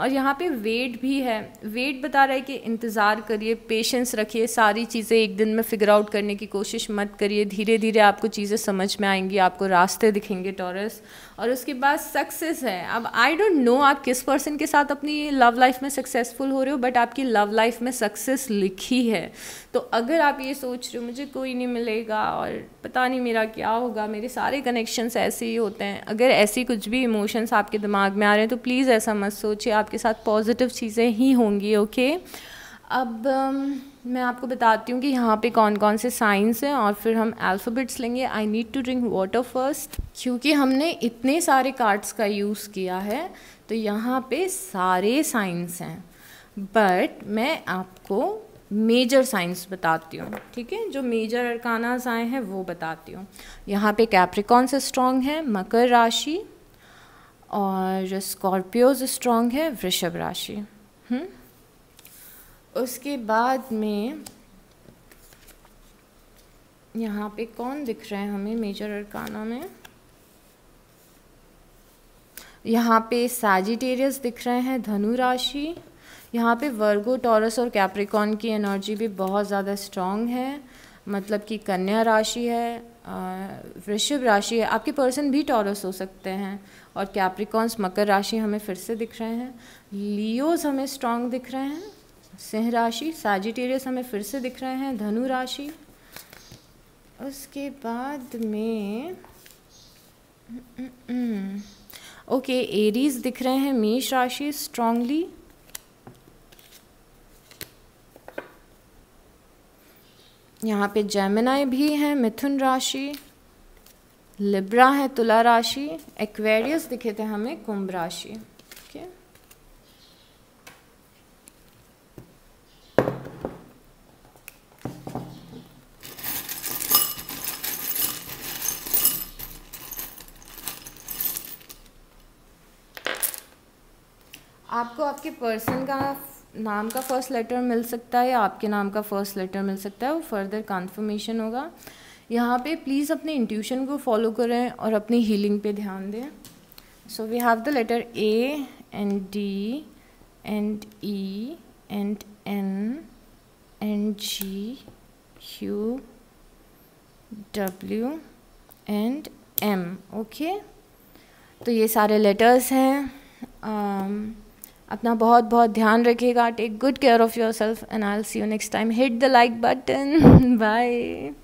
और यहाँ पे वेट भी है वेट बता रहा है कि इंतज़ार करिए पेशेंस रखिए सारी चीज़ें एक दिन में फिगर आउट करने की कोशिश मत करिए धीरे धीरे आपको चीज़ें समझ में आएंगी आपको रास्ते दिखेंगे टॉरस और उसके बाद सक्सेस है अब आई डोंट नो आप किस पर्सन के साथ अपनी लव लाइफ में सक्सेसफुल हो रहे हो बट आपकी लव लाइफ में सक्सेस लिखी है तो अगर आप ये सोच रहे हो मुझे कोई नहीं मिलेगा और पता नहीं मेरा क्या होगा मेरे सारे कनेक्शंस ऐसे ही होते हैं अगर ऐसी कुछ भी इमोशंस आपके दिमाग में आ रहे हैं तो प्लीज़ ऐसा मत सोचिए आपके साथ पॉजिटिव चीज़ें ही होंगी ओके okay? अब um, मैं आपको बताती हूँ कि यहाँ पे कौन कौन से साइंस हैं और फिर हम अल्फ़ाबेट्स लेंगे I need to drink water first क्योंकि हमने इतने सारे कार्ड्स का यूज़ किया है तो यहाँ पे सारे साइंस हैं बट मैं आपको मेजर साइंस बताती हूँ ठीक है जो मेजर अरकानाज आए हैं वो बताती हूँ यहाँ पे कैप्रिकॉन्स से स्ट्रॉन्ग है मकर राशि और स्कॉर्पियोज स्ट्रॉन्ग है वृषभ राशि हुँ? हम्म? उसके बाद में यहाँ पे कौन दिख रहा है हमें मेजर अरकाना में यहाँ पे सैजिटेरियस दिख रहे हैं धनु राशि यहाँ पे वर्गो टॉरस और कैप्रिकॉन की एनर्जी भी बहुत ज़्यादा स्ट्रांग है मतलब कि कन्या राशि है वृषभ राशि है आपके पर्सन भी टॉरस हो सकते हैं और कैप्रिकॉन्स मकर राशि हमें फिर से दिख रहे हैं लियोज हमें स्ट्रांग दिख रहे हैं सिंह राशि सैजिटेरियस हमें फिर से दिख रहे हैं धनु राशि उसके बाद में ओके एरीज दिख रहे हैं मेष राशि स्ट्रांगली यहाँ पे जैमिनाई भी हैं मिथुन राशि लिब्रा है तुला राशि एक्वेरियस दिखे थे हमें कुंभ राशि पर्सन का नाम का फर्स्ट लेटर मिल सकता है या आपके नाम का फर्स्ट लेटर मिल सकता है वो फर्दर कन्फर्मेशन होगा यहाँ पे प्लीज़ अपने इंट्यूशन को फॉलो करें और अपनी हीलिंग पे ध्यान दें so we have the letter A and D and E and N and G Q W and M okay तो ये सारे लेटर्स हैं um, अपना बहुत बहुत ध्यान रखिएगा take good care of yourself and I see you next time hit the like button bye